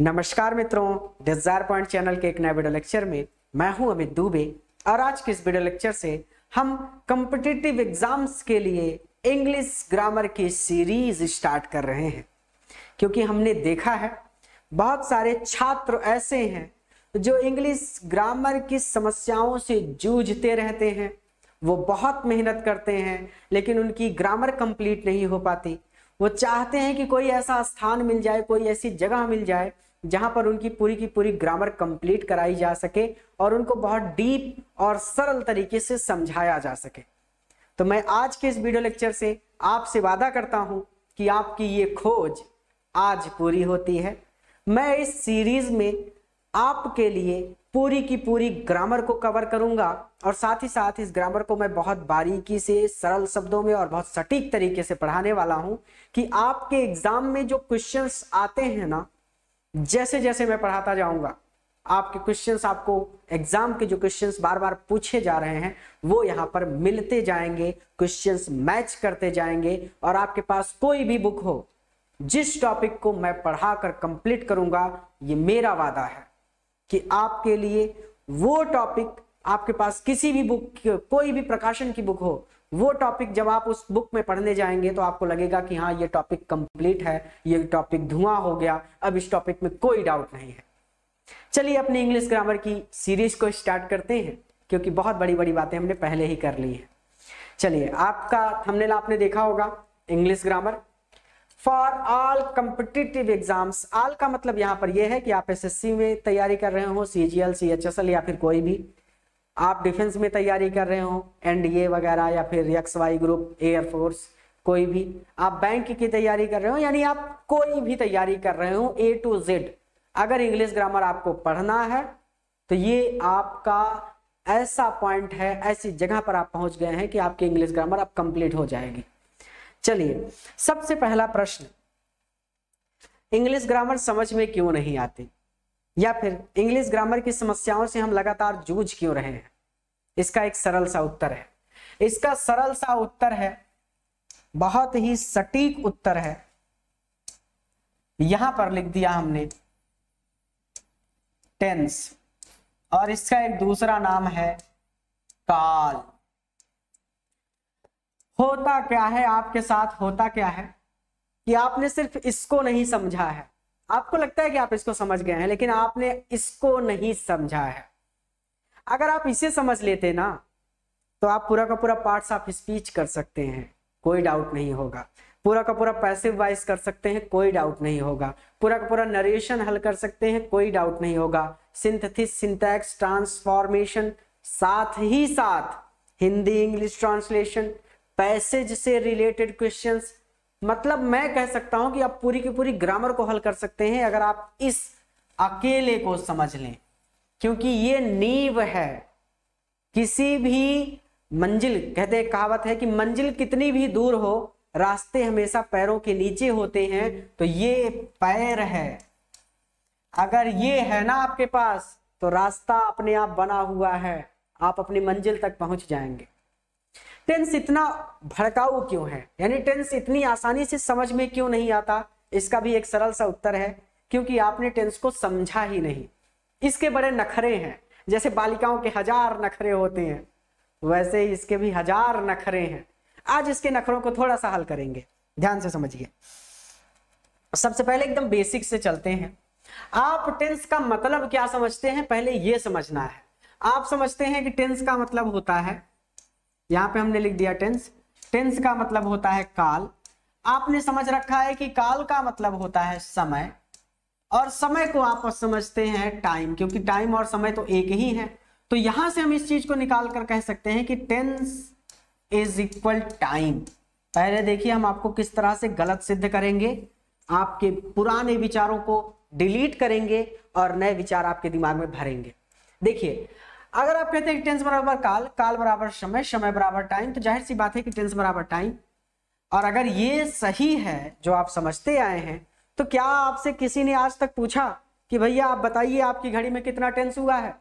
नमस्कार मित्रों Dzire point channel के एक नए वीडियो लेक्चर में मैं हूं अमित दुबे और आज के इस वीडियो लेक्चर से हम कम्पिटिटिव एग्जाम्स के लिए इंग्लिश ग्रामर की सीरीज स्टार्ट कर रहे हैं क्योंकि हमने देखा है बहुत सारे छात्र ऐसे हैं जो इंग्लिश ग्रामर की समस्याओं से जूझते रहते हैं वो बहुत मेहनत करते हैं लेकिन उनकी ग्रामर कंप्लीट नहीं हो पाती वो चाहते हैं कि कोई ऐसा स्थान मिल जाए कोई ऐसी जगह मिल जाए जहां पर उनकी पूरी की पूरी ग्रामर कंप्लीट कराई जा सके और उनको बहुत डीप और सरल तरीके से समझाया जा सके तो मैं आज के इस वीडियो लेक्चर से आपसे वादा करता हूं कि आपकी ये खोज आज पूरी होती है मैं इस सीरीज में आपके लिए पूरी की पूरी ग्रामर को कवर करूंगा और साथ ही साथ इस ग्रामर को मैं बहुत बारीकी से सरल शब्दों में और बहुत सटीक तरीके से पढ़ाने वाला हूं कि आपके एग्जाम में जो क्वेश्चंस आते हैं ना जैसे जैसे मैं पढ़ाता जाऊंगा आपके क्वेश्चंस आपको एग्जाम के जो क्वेश्चंस बार बार पूछे जा रहे हैं वो यहाँ पर मिलते जाएंगे क्वेश्चंस मैच करते जाएंगे और आपके पास कोई भी बुक हो जिस टॉपिक को मैं पढ़ा कर कंप्लीट करूंगा ये मेरा वादा है कि आपके लिए वो टॉपिक आपके पास किसी भी बुक कोई भी प्रकाशन की बुक हो वो टॉपिक जब आप उस बुक में पढ़ने जाएंगे तो आपको लगेगा कि हाँ ये टॉपिक कंप्लीट है ये टॉपिक धुआं हो गया अब इस टॉपिक में कोई डाउट नहीं है चलिए अपने इंग्लिश ग्रामर की सीरीज को स्टार्ट करते हैं क्योंकि बहुत बड़ी बड़ी बातें हमने पहले ही कर ली है चलिए आपका हमने आपने देखा होगा English grammar for all competitive exams all का मतलब यहाँ पर यह है कि आप एस में तैयारी कर रहे हो सीजीएल सीएचएसएल या फिर कोई भी आप डिफेंस में तैयारी कर रहे हो एनडीए वगैरह या फिर एक्स वाई ग्रुप एयरफोर्स कोई भी आप बैंक की तैयारी कर रहे हो यानी आप कोई भी तैयारी कर रहे हो ए टू जेड अगर इंग्लिश ग्रामर आपको पढ़ना है तो ये आपका ऐसा पॉइंट है ऐसी जगह पर आप पहुंच गए हैं कि आपकी इंग्लिश ग्रामर अब कंप्लीट हो जाएगी चलिए सबसे पहला प्रश्न इंग्लिश ग्रामर समझ में क्यों नहीं आती या फिर इंग्लिश ग्रामर की समस्याओं से हम लगातार जूझ क्यों रहे हैं इसका एक सरल सा उत्तर है इसका सरल सा उत्तर है बहुत ही सटीक उत्तर है यहां पर लिख दिया हमने टेंस और इसका एक दूसरा नाम है काल होता क्या है आपके साथ होता क्या है कि आपने सिर्फ इसको नहीं समझा है आपको लगता है कि आप इसको समझ गए हैं लेकिन आपने इसको नहीं समझा है अगर आप इसे समझ लेते ना तो आप पूरा का पूरा पार्ट्स ऑफ स्पीच कर सकते हैं कोई डाउट नहीं होगा पूरा का पूरा पैसिव वाइस कर सकते हैं कोई डाउट नहीं होगा पूरा का पूरा नरेशन हल कर सकते हैं कोई डाउट नहीं होगा सिंथेसिस सिंटैक्स ट्रांसफॉर्मेशन साथ ही साथ हिंदी इंग्लिश ट्रांसलेशन पैसेज से रिलेटेड क्वेश्चंस मतलब मैं कह सकता हूं कि आप पूरी की पूरी ग्रामर को हल कर सकते हैं अगर आप इस अकेले को समझ लें क्योंकि ये नींव है किसी भी मंजिल कहते हैं कहावत है कि मंजिल कितनी भी दूर हो रास्ते हमेशा पैरों के नीचे होते हैं तो ये पैर है अगर ये है ना आपके पास तो रास्ता अपने आप बना हुआ है आप अपनी मंजिल तक पहुंच जाएंगे टेंस इतना भड़काऊ क्यों है यानी टेंस इतनी आसानी से समझ में क्यों नहीं आता इसका भी एक सरल सा उत्तर है क्योंकि आपने टेंस को समझा ही नहीं इसके बड़े नखरे हैं जैसे बालिकाओं के हजार नखरे होते हैं वैसे ही इसके भी हजार नखरे हैं आज इसके नखरों को थोड़ा सा हल करेंगे ध्यान से समझिए सबसे पहले एकदम बेसिक से चलते हैं आप टेंस का मतलब क्या समझते हैं पहले यह समझना है आप समझते हैं कि टेंस का मतलब होता है यहां पे हमने लिख दिया टेंस टेंस का मतलब होता है काल आपने समझ रखा है कि काल का मतलब होता है समय और समय को आप समझते हैं टाइम क्योंकि टाइम और समय तो एक ही है तो यहां से हम इस चीज को निकाल कर कह सकते हैं कि टेंस इज इक्वल टाइम पहले देखिए हम आपको किस तरह से गलत सिद्ध करेंगे आपके पुराने विचारों को डिलीट करेंगे और नए विचार आपके दिमाग में भरेंगे देखिए अगर आप कहते हैं कि टेंस बराबर काल काल बराबर समय समय बराबर टाइम तो जाहिर सी बात है कि टेंस बराबर टाइम और अगर ये सही है जो आप समझते आए हैं तो क्या आपसे किसी ने आज तक पूछा कि भैया आप बताइए आपकी घड़ी में कितना टेंस हुआ है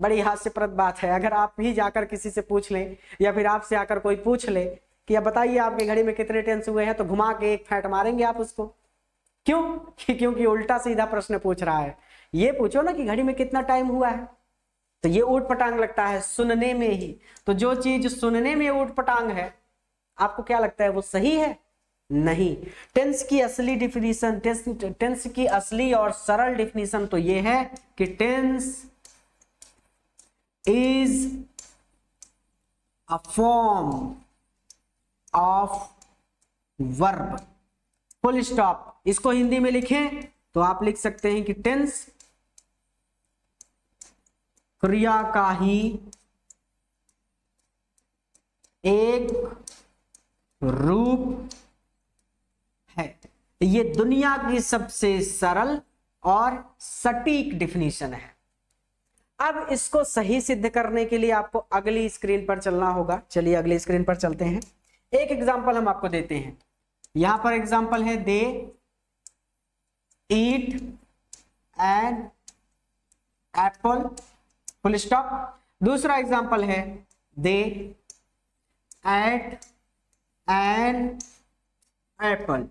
बड़ी हास्यप्रद बात है अगर आप भी जाकर किसी से पूछ लें या फिर आपसे आकर कोई पूछ ले कि अब बताइए आपकी घड़ी में कितने टेंस हुए हैं तो घुमा के एक फैट मारेंगे आप उसको क्यों क्योंकि उल्टा सीधा प्रश्न पूछ रहा है ये पूछो ना कि घड़ी में कितना टाइम हुआ है तो ये ऊट पटांग लगता है सुनने में ही तो जो चीज सुनने में ऊट पटांग है आपको क्या लगता है वो सही है नहीं टेंस की असली डिफिनीशन टेंस टेंस की असली और सरल डिफिनीशन तो ये है कि tense is a form of verb full stop इसको हिंदी में लिखें तो आप लिख सकते हैं कि टेंस क्रिया का ही एक रूप है ये दुनिया की सबसे सरल और सटीक डिफिनीशन है अब इसको सही सिद्ध करने के लिए आपको अगली स्क्रीन पर चलना होगा चलिए अगली स्क्रीन पर चलते हैं एक एग्जाम्पल हम आपको देते हैं यहां पर एग्जाम्पल है they eat an apple full stop दूसरा एग्जाम्पल है दे एट एन एप्पल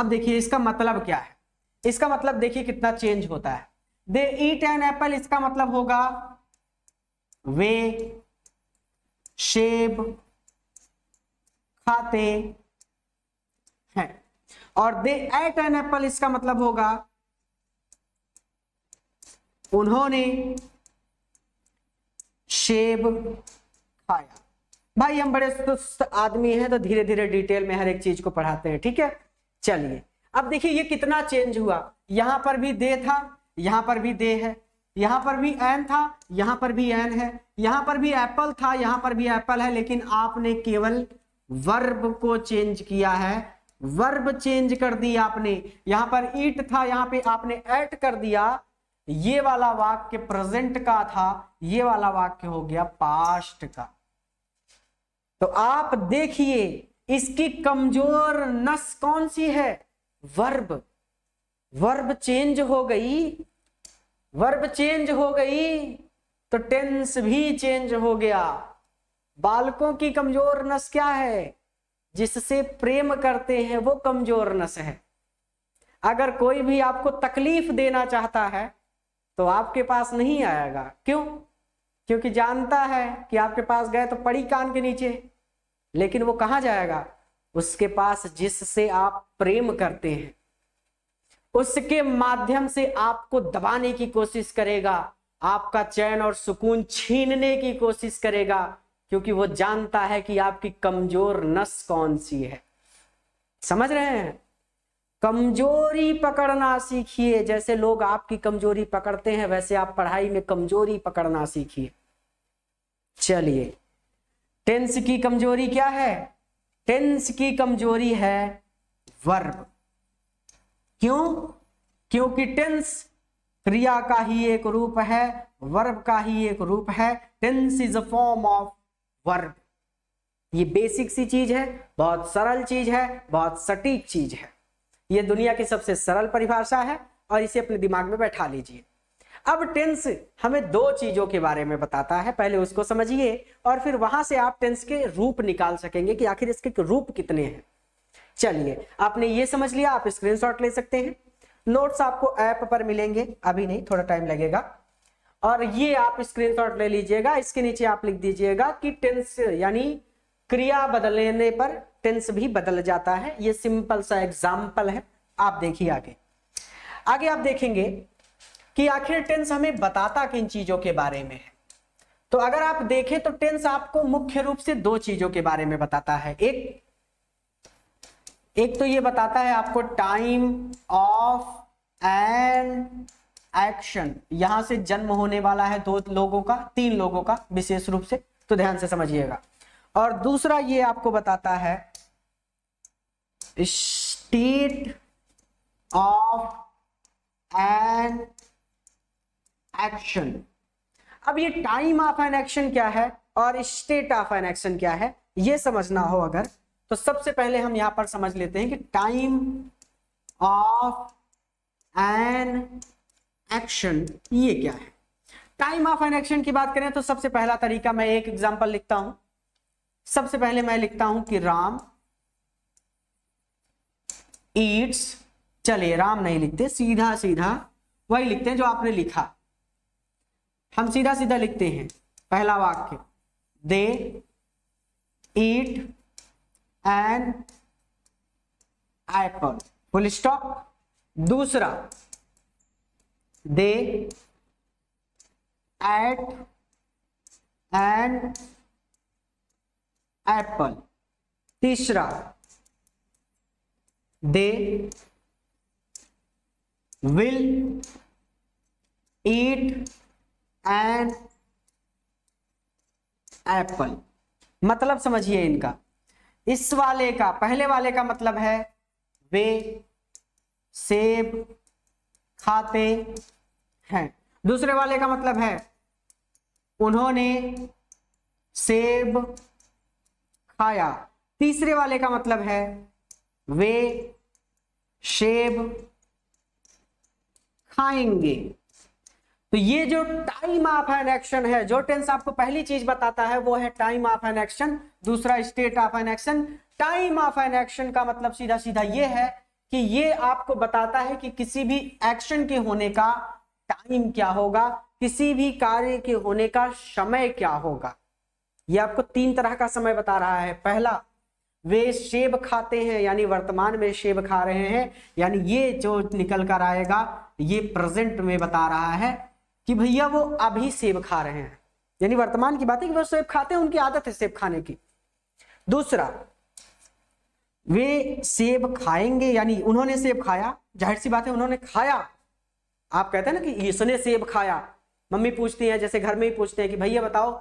अब देखिए इसका मतलब क्या है इसका मतलब देखिए कितना चेंज होता है दे ईट एन एप्पल इसका मतलब होगा वे शेब खाते हैं और दे एट एन एप्पल इसका मतलब होगा उन्होंने सेब खाया भाई हम बड़े सुस्त आदमी हैं तो धीरे धीरे डिटेल में हर एक चीज को पढ़ाते हैं ठीक है चलिए अब देखिए ये कितना चेंज हुआ यहां पर भी दे था यहां पर भी दे है यहां पर भी एन था यहां पर भी एन है यहां पर भी एप्पल था यहां पर भी एप्पल है लेकिन आपने केवल वर्ब को चेंज किया है वर्ब चेंज कर दी आपने यहां पर ईट था यहां पे आपने एट कर दिया ये वाला वाक्य प्रेजेंट का था ये वाला वाक्य हो गया पास्ट का तो आप देखिए इसकी कमजोर नस कौन सी है वर्ब वर्ब चेंज हो गई वर्ब चेंज हो गई तो टेंस भी चेंज हो गया बालकों की कमजोर नस क्या है जिससे प्रेम करते हैं वो कमजोर नस है अगर कोई भी आपको तकलीफ देना चाहता है तो आपके पास नहीं आएगा क्यों क्योंकि जानता है कि आपके पास गए तो पड़ी कान के नीचे लेकिन वो कहाँ जाएगा उसके पास जिससे आप प्रेम करते हैं उसके माध्यम से आपको दबाने की कोशिश करेगा आपका चैन और सुकून छीनने की कोशिश करेगा क्योंकि वो जानता है कि आपकी कमजोर नस कौन सी है समझ रहे हैं कमजोरी पकड़ना सीखिए जैसे लोग आपकी कमजोरी पकड़ते हैं वैसे आप पढ़ाई में कमजोरी पकड़ना सीखिए चलिए टेंस की कमजोरी क्या है टेंस की कमजोरी है वर्ब क्यों क्योंकि टेंस क्रिया का ही एक रूप है वर्ब का ही एक रूप है tense is a form of verb ये बेसिक सी चीज है बहुत सरल चीज है बहुत सटीक चीज है ये दुनिया की सबसे सरल परिभाषा है और इसे अपने दिमाग में बैठा लीजिए अब टेंस हमें दो चीजों के बारे में बताता है पहले उसको समझिए और फिर वहां से आप टेंस के रूप निकाल सकेंगे कि आखिर इसके रूप कितने हैं चलिए आपने ये समझ लिया आप स्क्रीनशॉट ले सकते हैं नोट्स आपको ऐप पर मिलेंगे अभी नहीं थोड़ा टाइम लगेगा और ये आप स्क्रीनशॉट ले लीजिएगा इसके नीचे आप लिख दीजिएगा कि टेंस यानी क्रिया बदलने पर टेंस भी बदल जाता है ये सिंपल सा एग्जाम्पल है आप देखिए आगे आगे आप देखेंगे कि आखिर टेंस हमें बताता किन चीजों के बारे में है तो अगर आप देखें तो टेंस आपको मुख्य रूप से दो चीजों के बारे में बताता है एक एक तो ये बताता है आपको टाइम ऑफ एंड एक्शन यहां से जन्म होने वाला है दो लोगों का तीन लोगों का विशेष रूप से तो ध्यान से समझिएगा और दूसरा ये आपको बताता है स्टेट ऑफ एन एक्शन अब ये टाइम ऑफ एन एक्शन क्या है और स्टेट ऑफ एन एक्शन क्या है ये समझना हो अगर तो सबसे पहले हम यहां पर समझ लेते हैं कि टाइम ऑफ एन एक्शन ये क्या है टाइम ऑफ एन एक्शन की बात करें तो सबसे पहला तरीका मैं एक एग्जांपल लिखता हूं सबसे पहले मैं लिखता हूं कि राम ईट्स चले राम नहीं लिखते सीधा सीधा वही लिखते हैं जो आपने लिखा हम सीधा सीधा लिखते हैं पहला वाक्य they eat an apple full stop दूसरा दे एट एंड एप्पल तीसरा they will eat an apple मतलब समझिए इनका इस वाले का पहले वाले का मतलब है वे सेब खाते हैं दूसरे वाले का मतलब है उन्होंने सेब आया तीसरे वाले का मतलब है वे शेब खाएंगे तो ये जो टाइम ऑफ एन एक्शन है जो टेंस आपको पहली चीज बताता है वो है टाइम ऑफ एन एक्शन दूसरा state of an action time of an action का मतलब सीधा सीधा ये है कि ये आपको बताता है कि किसी भी एक्शन के होने का टाइम क्या होगा किसी भी कार्य के होने का समय क्या होगा ये आपको तीन तरह का समय बता रहा है पहला वे सेब खाते हैं यानी वर्तमान में सेब खा रहे हैं यानी ये जो निकल कर आएगा ये प्रेजेंट में बता रहा है कि भैया वो अभी सेब खा रहे हैं यानी वर्तमान की बात है कि वो सेब खाते हैं उनकी आदत है सेब खाने की दूसरा वे सेब खाएंगे यानी उन्होंने सेब खाया जाहिर सी बात है उन्होंने खाया आप कहते हैं ना कि इसने सेब खाया मम्मी पूछती है जैसे घर में ही पूछते हैं कि भैया बताओ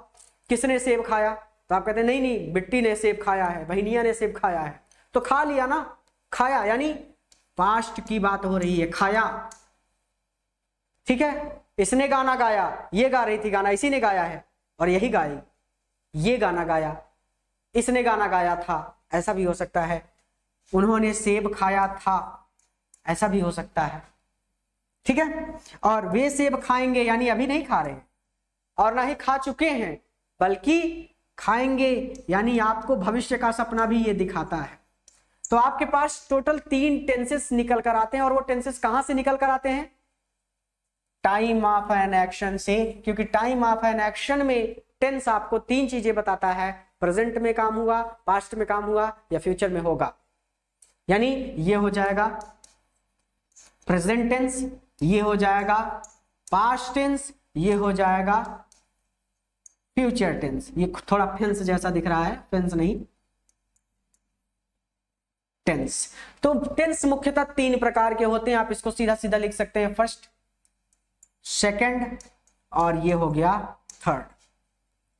किसने सेब खाया तो आप कहते हैं नहीं नहीं बिट्टी ने सेब खाया है बहनिया ने सेब खाया है तो खा लिया ना खाया यानी पास्ट की बात हो रही है खाया ठीक है इसने गाना गाया ये गा रही थी गाना इसी ने गाया है और यही गाई ये गाना गाया इसने गाना गाया था ऐसा भी हो सकता है उन्होंने सेब खाया था ऐसा भी हो सकता है ठीक है और वे सेब खाएंगे यानी अभी नहीं खा रहे और ना ही खा चुके हैं बल्कि खाएंगे यानी आपको भविष्य का सपना भी ये दिखाता है तो आपके पास टोटल तीन टेंसेस निकल कर आते हैं और वो टेंसेस कहां से निकल कर आते हैं टाइम ऑफ एन एक्शन से क्योंकि टाइम ऑफ एन एक्शन में टेंस आपको तीन चीजें बताता है प्रेजेंट में काम हुआ पास्ट में काम हुआ या फ्यूचर में होगा यानी ये हो जाएगा प्रेजेंट टेंस ये हो जाएगा पास्ट टेंस ये हो जाएगा फ्यूचर टेंस ये थोड़ा फेंस जैसा दिख रहा है फेंस नहीं टेंस तो टेंस मुख्यतः तीन प्रकार के होते हैं आप इसको सीधा सीधा लिख सकते हैं फर्स्ट सेकंड और ये हो गया थर्ड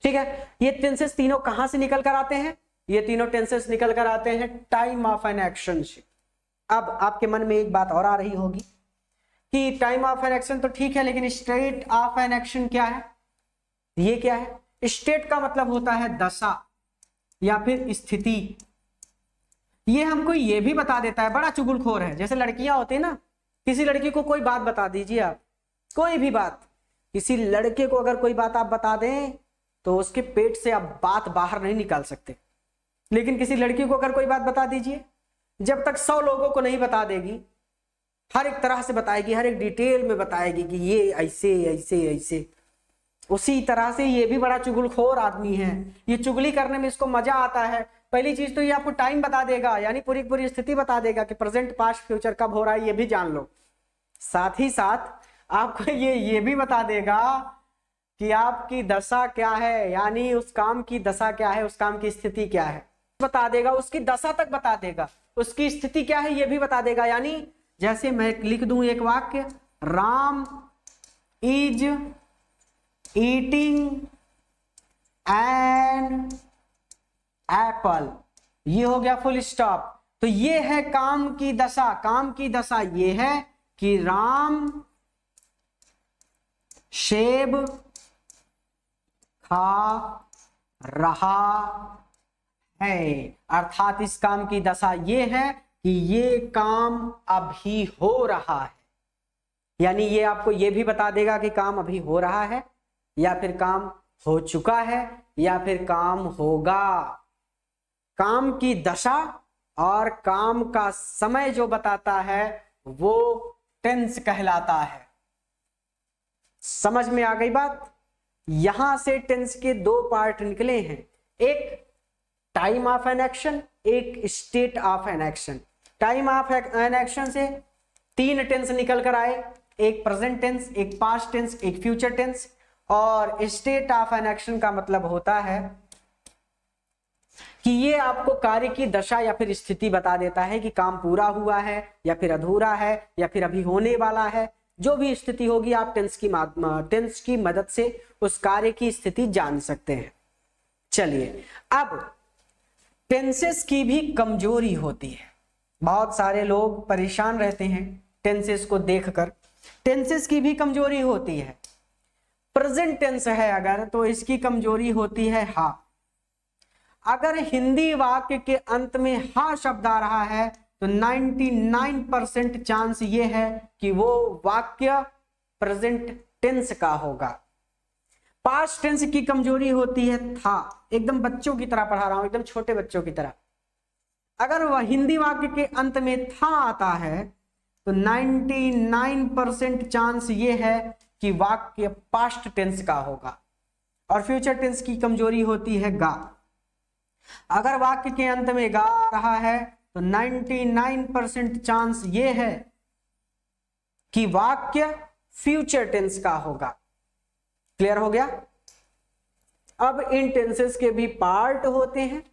ठीक है ये टेंसेस तीनों कहां से निकल कर आते हैं ये तीनों टेंसेस निकल कर आते हैं टाइम ऑफ एन एक्शन से अब आपके मन में एक बात और आ रही होगी कि टाइम ऑफ एन एक्शन तो ठीक है लेकिन स्टेट ऑफ एन एक्शन क्या है ये क्या है स्टेट का मतलब होता है दशा या फिर स्थिति ये हमको ये भी बता देता है बड़ा चुगुलखोर है जैसे लड़कियां होती है ना किसी लड़की को कोई बात बता दीजिए आप कोई भी बात किसी लड़के को अगर कोई बात आप बता दें तो उसके पेट से आप बात बाहर नहीं निकाल सकते लेकिन किसी लड़की को अगर कोई बात बता दीजिए जब तक सौ लोगों को नहीं बता देगी हर एक तरह से बताएगी हर एक डिटेल में बताएगी कि ये ऐसे ऐसे ऐसे उसी तरह से ये भी बड़ा चुगलखोर आदमी है ये चुगली करने में इसको मजा आता है पहली चीज तो ये आपको टाइम बता देगा यानी पूरी पूरी स्थिति बता देगा कि प्रेजेंट पास्ट फ्यूचर कब हो रहा है ये भी जान लो साथ ही साथ आपको ये ये भी बता देगा कि आपकी दशा क्या है यानी उस काम की दशा क्या है उस काम की स्थिति क्या है बता देगा उसकी दशा तक बता देगा उसकी स्थिति क्या है ये भी बता देगा यानी जैसे मैं लिख दूं एक वाक्य Ram is eating and apple ये हो गया फुल स्टॉप तो ये है काम की दशा काम की दशा ये है कि राम सेब खा रहा है अर्थात इस काम की दशा ये है कि ये काम अभी हो रहा है यानी ये आपको ये भी बता देगा कि काम अभी हो रहा है या फिर काम हो चुका है या फिर काम होगा काम की दशा और काम का समय जो बताता है वो टेंस कहलाता है समझ में आ गई बात यहां से टेंस के दो पार्ट निकले हैं एक टाइम ऑफ एन एक्शन एक state of an action time of an action से तीन टेंस निकल कर आए एक प्रेजेंट टेंस एक पास्ट टेंस एक फ्यूचर टेंस और स्टेट ऑफ एन एक्शन का मतलब होता है कि ये आपको कार्य की दशा या फिर स्थिति बता देता है कि काम पूरा हुआ है या फिर अधूरा है या फिर अभी होने वाला है जो भी स्थिति होगी आप टेंस की टेंस की मदद से उस कार्य की स्थिति जान सकते हैं चलिए अब टेंसेस की भी कमजोरी होती है बहुत सारे लोग परेशान रहते हैं टेंसेस को देखकर टेंसेस की भी कमजोरी होती है प्रेजेंट टेंस है अगर तो इसकी कमजोरी होती है हा अगर हिंदी वाक्य के अंत में हा शब्द आ रहा है तो 99 परसेंट चांस ये है कि वो वाक्य प्रेजेंट टेंस का होगा पास्ट टेंस की कमजोरी होती है था एकदम बच्चों की तरह पढ़ा रहा हूं एकदम छोटे बच्चों की तरह अगर वह हिंदी वाक्य के अंत में था आता है तो 99 परसेंट चांस ये है कि वाक्य पास्ट टेंस का होगा और फ्यूचर टेंस की कमजोरी होती है गा अगर वाक्य के अंत में गा आ रहा है तो 99 परसेंट चांस ये है कि वाक्य फ्यूचर टेंस का होगा क्लियर हो गया अब इन टेंसेस के भी पार्ट होते हैं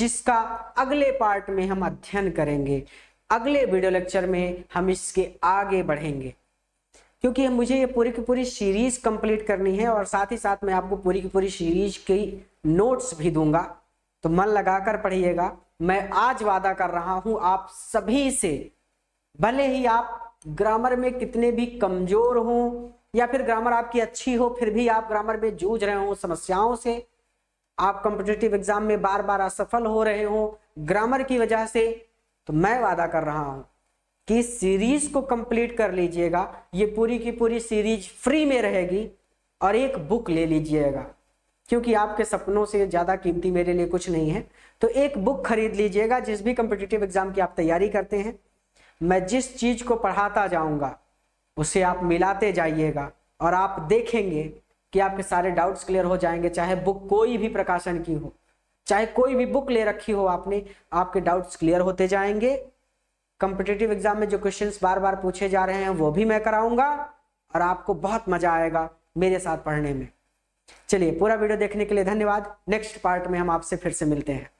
जिसका अगले पार्ट में हम अध्ययन करेंगे अगले वीडियो लेक्चर में हम इसके आगे बढ़ेंगे क्योंकि मुझे ये पूरी की पूरी सीरीज कंप्लीट करनी है और साथ ही साथ मैं आपको पूरी की पूरी सीरीज की नोट्स भी दूंगा तो मन लगाकर पढ़िएगा मैं आज वादा कर रहा हूं आप सभी से भले ही आप ग्रामर में कितने भी कमजोर हों या फिर ग्रामर आपकी अच्छी हो फिर भी आप ग्रामर में जूझ रहे हो समस्याओं से आप कॉम्पिटेटिव एग्जाम में बार बार असफल हो रहे हो ग्रामर की वजह से तो मैं वादा कर रहा हूं कि सीरीज को कंप्लीट कर लीजिएगा ये पूरी की पूरी सीरीज फ्री में रहेगी और एक बुक ले लीजिएगा क्योंकि आपके सपनों से ज़्यादा कीमती मेरे लिए कुछ नहीं है तो एक बुक खरीद लीजिएगा जिस भी कंपिटेटिव एग्जाम की आप तैयारी करते हैं मैं जिस चीज़ को पढ़ाता जाऊंगा उसे आप मिलाते जाइएगा और आप देखेंगे कि आपके सारे डाउट्स क्लियर हो जाएंगे चाहे बुक कोई भी प्रकाशन की हो चाहे कोई भी बुक ले रखी हो आपने आपके डाउट्स क्लियर होते जाएंगे कंपिटेटिव एग्जाम में जो क्वेश्चंस बार बार पूछे जा रहे हैं वो भी मैं कराऊंगा और आपको बहुत मजा आएगा मेरे साथ पढ़ने में चलिए पूरा वीडियो देखने के लिए धन्यवाद नेक्स्ट पार्ट में हम आपसे फिर से मिलते हैं